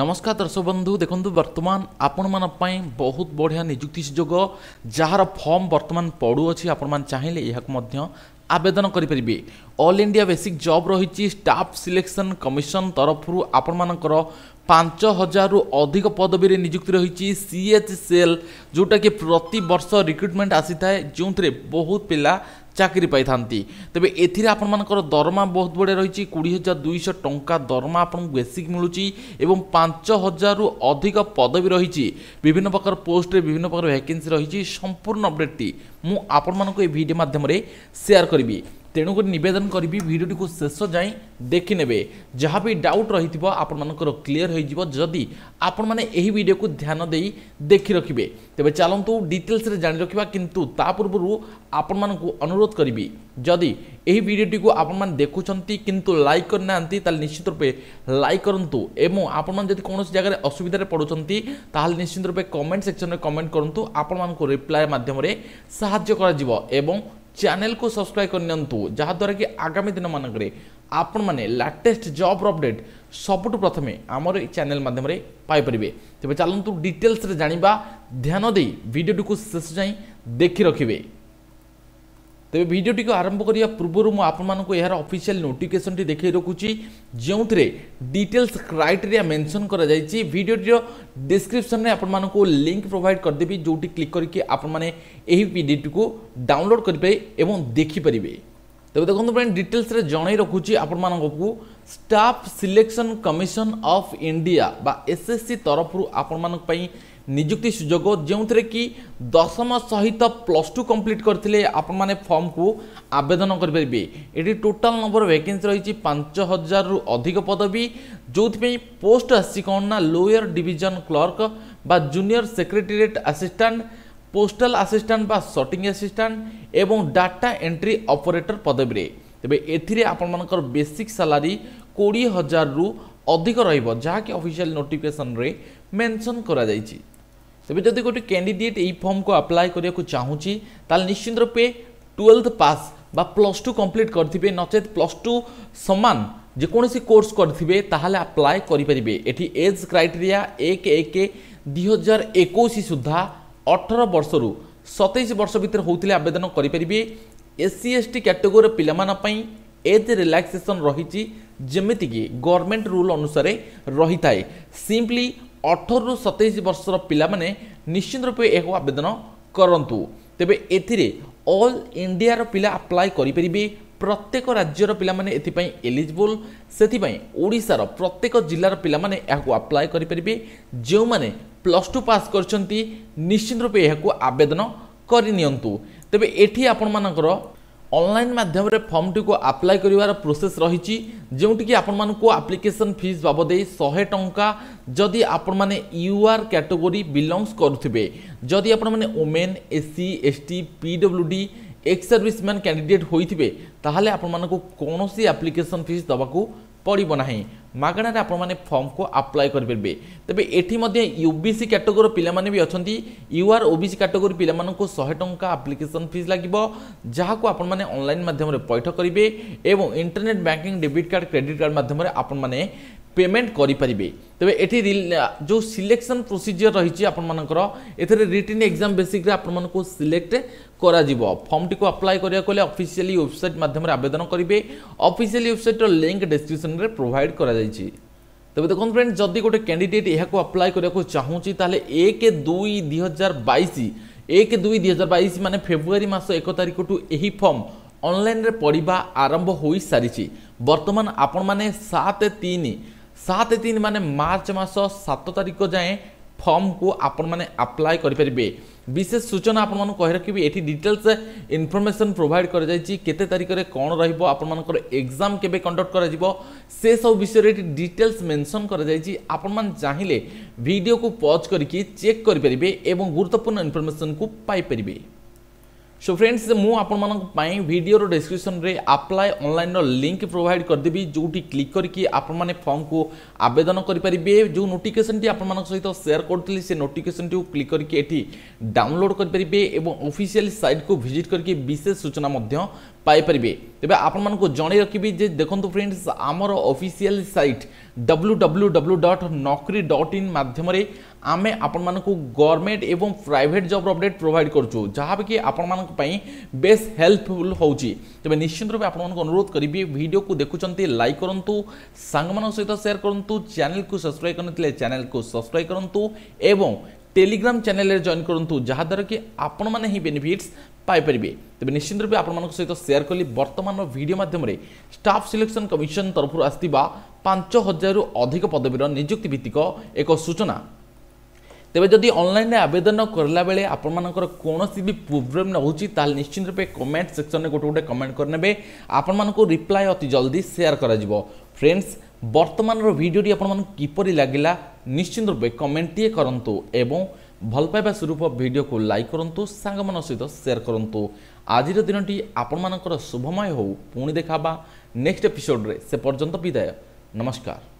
নমস্কার দর্শক বন্ধু দেখুন বর্তমান আপনার বহুত বড়িয়া নিযুক্তি সুযোগ যার ফর্ম বর্তমান পড়ুছি আপনার চাইলে মধ্য আবেদন করে অল ইন্ডিয়া বেসিক জব রয়েছে স্টাফ সিলেকশন কমিশন তরফর আপনার ପାଞ୍ଚ ହଜାରରୁ ଅଧିକ ପଦବୀରେ ନିଯୁକ୍ତି ରହିଛି ସି ଏଚ୍ ସିଏଚ୍ସିଏଲ୍ ଯେଉଁଟାକି ପ୍ରତିବର୍ଷ ରିକ୍ରୁଟମେଣ୍ଟ ଆସିଥାଏ ଯେଉଁଥିରେ ବହୁତ ପିଲା ଚାକିରି ପାଇଥାନ୍ତି ତେବେ ଏଥିରେ ଆପଣମାନଙ୍କର ଦରମା ବହୁତ ବଢ଼ିଆ ରହିଛି କୋଡ଼ିଏ ହଜାର ଦୁଇଶହ ଟଙ୍କା ଦରମା ଆପଣଙ୍କୁ ବେସିକ୍ ମିଳୁଛି ଏବଂ ପାଞ୍ଚ ହଜାରରୁ ଅଧିକ ପଦବୀ ରହିଛି ବିଭିନ୍ନ ପ୍ରକାର ପୋଷ୍ଟରେ ବିଭିନ୍ନ ପ୍ରକାର ଭ୍ୟାକେନ୍ସି ରହିଛି ସମ୍ପୂର୍ଣ୍ଣ ଅପଡ଼େଟ୍ଟି ମୁଁ ଆପଣମାନଙ୍କୁ ଏ ଭିଡ଼ିଓ ମାଧ୍ୟମରେ ସେୟାର କରିବି তেণুকরি নিবেদন করবি ভিডিওটি শেষ যাই দেখি নেবে যা বি ডাউট রয়েছে আপনার ক্লিয়ার হয়ে যাব যদি আপন মানে এই ভিডিওকে ধ্যান দিয়ে দেখি রাখবে তবে চালু ডিটেলসে জাঁ রাখা কিন্তু তা পূর্ব আপন মানুষ অনুরোধ করবি যদি এই ভিডিওটি আপন মানে দেখুম কিন্তু লাইক করে না তাহলে নিশ্চিত রূপে লাইক করতু এবং আপন মানে যদি কোণী জায়গায় অসুবিধার পড়ুচ্ছেন তাহলে নিশ্চিত রূপে কমেন্ট সেকশনে কমেন্ট করতু আপন মানুষ রিপ্লাই মাধ্যমে সাহায্য করা এবং ଚ୍ୟାନେଲକୁ ସବସ୍କ୍ରାଇବ୍ କରିନିଅନ୍ତୁ ଯାହାଦ୍ୱାରା କି ଆଗାମୀ ଦିନମାନଙ୍କରେ ଆପଣମାନେ ଲାଟେଷ୍ଟ ଜବ୍ର ଅପଡ଼େଟ୍ ସବୁଠୁ ପ୍ରଥମେ ଆମର ଏଇ ଚ୍ୟାନେଲ ମାଧ୍ୟମରେ ପାଇପାରିବେ ତେବେ ଚାଲନ୍ତୁ ଡିଟେଲ୍ସରେ ଜାଣିବା ଧ୍ୟାନ ଦେଇ ଭିଡ଼ିଓଟିକୁ ଶେଷ ଯାଏଁ ଦେଖି ରଖିବେ ତେବେ ଭିଡ଼ିଓଟିକୁ ଆରମ୍ଭ କରିବା ପୂର୍ବରୁ ମୁଁ ଆପଣମାନଙ୍କୁ ଏହାର ଅଫିସିଆଲ ନୋଟିଫିକେସନଟି ଦେଖାଇ ରଖୁଛି ଯେଉଁଥିରେ ଡିଟେଲ୍ସ କ୍ରାଇଟେରିଆ ମେନସନ୍ କରାଯାଇଛି ଭିଡ଼ିଓଟିର ଡିସ୍କ୍ରିପସନରେ ଆପଣମାନଙ୍କୁ ଲିଙ୍କ ପ୍ରୋଭାଇଡ଼ କରିଦେବି ଯେଉଁଠି କ୍ଲିକ୍ କରିକି ଆପଣମାନେ ଏହି ପିଡ଼ିଟିକୁ ଡାଉନଲୋଡ଼ କରିପାରିବେ ଏବଂ ଦେଖିପାରିବେ ତେବେ ଦେଖନ୍ତୁ ଫ୍ରେଣ୍ଡ ଡିଟେଲ୍ସରେ ଜଣାଇ ରଖୁଛି ଆପଣମାନଙ୍କୁ staff selection commission of India ବା ଏସ୍ଏସ୍ସି ତରଫରୁ ଆପଣମାନଙ୍କ ପାଇଁ ନିଯୁକ୍ତି ସୁଯୋଗ ଯେଉଁଥିରେ କି ଦଶମ ସହିତ ପ୍ଲସ୍ ଟୁ କମ୍ପ୍ଲିଟ୍ କରିଥିଲେ ଆପଣମାନେ ଫର୍ମକୁ ଆବେଦନ କରିପାରିବେ ଏଠି ଟୋଟାଲ୍ ନମ୍ବର ଭ୍ୟାକେନ୍ସି ରହିଛି ପାଞ୍ଚ ହଜାରରୁ ଅଧିକ ପଦବୀ ଯେଉଁଥିପାଇଁ ପୋଷ୍ଟ ଆସିଛି କ'ଣ ନା ଲୋୟର ଡିଭିଜନ୍ କ୍ଲର୍କ ବା junior secretariat assistant postal assistant বা সটিং আসিষ্টান্ট এবং ডাটা এন্ট্রি অপরেটর পদবীরে তবে এথিরে আপনার বেসিক স্যালারি কোড়ি হাজার অধিক রহব যা কি অফিসিয়াল নোটিফিকেসন মেনশন করা যাইছি ତେବେ ଯଦି ଗୋଟେ କ୍ୟାଣ୍ଡିଡେଟ୍ ଏଇ ଫର୍ମକୁ ଆପ୍ଲାଏ କରିବାକୁ ଚାହୁଁଛି ତାହେଲେ ନିଶ୍ଚିନ୍ତ ରୂପେ ଟୁଏଲ୍ଥ ପାସ୍ বা ପ୍ଲସ୍ ଟୁ କମ୍ପ୍ଲିଟ୍ କରିଥିବେ ନଚେତ୍ ପ୍ଲସ୍ ଟୁ ସମାନ ଯେକୌଣସି କୋର୍ସ କରିଥିବେ ତାହେଲେ ଆପ୍ଲାଏ କରିପାରିବେ ଏଠି ଏଜ୍ କ୍ରାଇଟେରିଆ ଏକ ଏକ ଦୁଇ ହଜାର ଏକୋଇଶ ସୁଦ୍ଧା ଅଠର ବର୍ଷରୁ ସତେଇଶ ବର୍ଷ ଭିତରେ ହେଉଥିଲେ ଆବେଦନ କରିପାରିବେ ଏସ୍ ସି ଏସ୍ ଟି କ୍ୟାଟେଗୋରିର ପିଲାମାନଙ୍କ ପାଇଁ ଏଜ୍ ରିଲାକ୍ସେସନ୍ ରହିଛି ଯେମିତିକି ଗଭର୍ଣ୍ଣମେଣ୍ଟ ରୁଲ୍ ଅନୁସାରେ ରହିଥାଏ ସିମ୍ପଲି ଅଠରରୁ ସତେଇଶ ବର୍ଷର ପିଲାମାନେ ନିଶ୍ଚିନ୍ତ ରୂପେ ଏହାକୁ ଆବେଦନ କରନ୍ତୁ ତେବେ ଏଥିରେ ଅଲ୍ ଇଣ୍ଡିଆର ପିଲା ଆପ୍ଲାଏ କରିପାରିବେ ପ୍ରତ୍ୟେକ ରାଜ୍ୟର ପିଲାମାନେ ଏଥିପାଇଁ ଏଲିଜିବୁଲ୍ ସେଥିପାଇଁ ଓଡ଼ିଶାର ପ୍ରତ୍ୟେକ ଜିଲ୍ଲାର ପିଲାମାନେ ଏହାକୁ ଆପ୍ଲାଏ କରିପାରିବେ ଯେଉଁମାନେ ପ୍ଲସ୍ ଟୁ ପାସ୍ କରିଛନ୍ତି ନିଶ୍ଚିନ୍ତ ରୂପେ ଏହାକୁ ଆବେଦନ କରିନିଅନ୍ତୁ ତେବେ ଏଠି ଆପଣମାନଙ୍କର অনলাইন মাধ্যমে ফর্মটিকে আপ্লাই করার প্রোসেস রয়েছে যেটিকি আপনার আপ্লিকেসন ফিজ বাবদে শহে টঙ্কা যদি আপনার ইউআর ক্যাটেগোরি বিলংস করুবে যদি আপনার women SC ST PWD ex serviceman candidate হয়ে তাহলে আপনার কৌশি আপ্লিকেসন ফিজ দেওয়া পড়ব না ମାଗଣାରେ ଆପଣମାନେ ଫର୍ମକୁ ଆପ୍ଲାଏ କରିପାରିବେ ତେବେ ଏଠି ମଧ୍ୟ ୟୁ ବି ସି କ୍ୟାଟେଗୋରୀ ପିଲାମାନେ ବି ଅଛନ୍ତି U R O B C କ୍ୟାଟେଗୋରୀ ପିଲାମାନଙ୍କୁ ଶହେ ଟଙ୍କା ଆପ୍ଲିକେସନ୍ ଫିସ୍ ଲାଗିବ ଯାହାକୁ ଆପଣମାନେ ଅନଲାଇନ୍ ମାଧ୍ୟମରେ ପୈଠ କରିବେ ଏବଂ internet banking debit card credit card ମାଧ୍ୟମରେ ଆପଣମାନେ পেমেন্ট করে তবে এটি যে সিলেকশন প্রোসিজিওর রয়েছে আপনার এতে রিটিন এক্সাম বেসিক্রে আপনার সিলেক্ট করা ফর্মটি আপ্লাই করা গেলে অফিসিয়ালি ওয়েবসাইট মাধ্যমে আবেদন করবে অফিসিয়ালি ওয়েবসাইটর লিঙ্ক ডেসক্রিপশনরে প্রোভাইড করা যাইছে তবে দেখুন ফ্রেন্ড যদি গোটে ক্যান্ডিডেট এখন আপ্লাই করা চাহুছি তাহলে এক দুই দুই হাজার বাইশ এক দুই দুই হাজার বাইশ মানে ফেব্রুয়ারি মাস এক তারিখটু এই ফর্ম অনলাইনরে পড়া আরম্ভ হয়ে সারিছে বর্তমান আপনার সাত তিন সাত তিন মানে মার্চ মাস সাত তারিখ যায় ফর্মকু আপনার আপ্লাই করে পে বিশেষ সূচনা আপনার কহি রাখবি এটি ডিটেলস ইনফরমেসন প্রোভাইড করা যাই কেতে তারিখে কম রহব আপনার এক্সাম কেবে কন্ডক্ট করা সে সব বিষয়ে এটি ডিটেলস মেনশন করা যাই আপনার চাইলে ভিডিও কু পজ করি চেক করে পে এবং গুরুত্বপূর্ণ ইনফরমেসন কু পাইপারে সো ফ্রেন্ডস মু আপনার ভিডিওর ডেসক্রিপশনরে আপ্লায় অনলাইনর লিঙ্ক প্রোভাইড করেদেবি যেটি ক্লিক করি আপনার ফর্মকু আবেদন করে পারে যে নোটিফিকেসনটি আপনার সহ সেয়ার করলে সে নোটিফিকেসনটি ক্লিক করি এটি ডাউনলোড করে পারে এবং অফিসিয়াল সাইটকু ভিজিট করি বিশেষ সূচনা পাইপারে তবে আপনার জনাই রাখবি যে দেখুন ফ্রেন্ডস আমার official site W W W dot Naukri dot in মাধ্যমে ଆମେ ଆପଣମାନଙ୍କୁ ଗଭର୍ଣ୍ଣମେଣ୍ଟ ଏବଂ ପ୍ରାଇଭେଟ୍ ଜବ୍ର ଅପଡ଼େଟ୍ ପ୍ରୋଭାଇଡ଼ କରୁଛୁ ଯାହାକି ଆପଣମାନଙ୍କ ପାଇଁ ବେଶ୍ ହେଲ୍ପଫୁଲ୍ ହେଉଛି ତେବେ ନିଶ୍ଚିନ୍ତ ରୂପେ ଆପଣମାନଙ୍କୁ ଅନୁରୋଧ କରିବି ଭିଡ଼ିଓକୁ ଦେଖୁଛନ୍ତି ଲାଇକ୍ କରନ୍ତୁ ସାଙ୍ଗମାନଙ୍କ ସହିତ ସେୟାର କରନ୍ତୁ ଚ୍ୟାନେଲକୁ ସବସ୍କ୍ରାଇବ୍ କରିନଥିଲେ ଚ୍ୟାନେଲକୁ ସବସ୍କ୍ରାଇବ୍ କରନ୍ତୁ ଏବଂ টেলিগ্রাম চ্যানেলে জয়েন করতু যাদ্বারা কি আপন মানে হি বেনিফিটস পাইপারে তবে নিশ্চিত রূপে আপনার সহ সেয়ার কলি বর্তমান ভিডিও মাধ্যমে স্টাফ সিলেকশন কমিশন তরফ আসা পাঁচ হাজার অধিক পদবীর নিযুক্তি ভিত্তিক এক সূচনা ତେବେ ଯଦି ଅନଲାଇନ୍ରେ ଆବେଦନ କଲାବେଳେ ଆପଣମାନଙ୍କର କୌଣସି ବି ପ୍ରୋବ୍ଲେମ୍ ରହୁଛି ତାହେଲେ ନିଶ୍ଚିତ ରୂପେ କମେଣ୍ଟ ସେକ୍ସନ୍ରେ ଗୋଟେ ଗୋଟେ କମେଣ୍ଟ କରିନେବେ ଆପଣମାନଙ୍କୁ ରିପ୍ଲାଏ ଅତି ଜଲ୍ଦି ସେୟାର କରାଯିବ ଫ୍ରେଣ୍ଡସ୍ ବର୍ତ୍ତମାନର ଭିଡ଼ିଓଟି ଆପଣମାନଙ୍କୁ କିପରି ଲାଗିଲା ନିଶ୍ଚିତ ରୂପେ କମେଣ୍ଟଟିଏ କରନ୍ତୁ ଏବଂ ଭଲ ପାଇବା ସ୍ୱରୂପ ଭିଡ଼ିଓକୁ ଲାଇକ୍ କରନ୍ତୁ ସାଙ୍ଗମାନଙ୍କ ସହିତ ସେୟାର କରନ୍ତୁ ଆଜିର ଦିନଟି ଆପଣମାନଙ୍କର ଶୁଭମୟ ହେଉ ପୁଣି ଦେଖା ହେବା ନେକ୍ସଟ ଏପିସୋଡ଼ରେ ସେ ପର୍ଯ୍ୟନ୍ତ ବିଦାୟ ନମସ୍କାର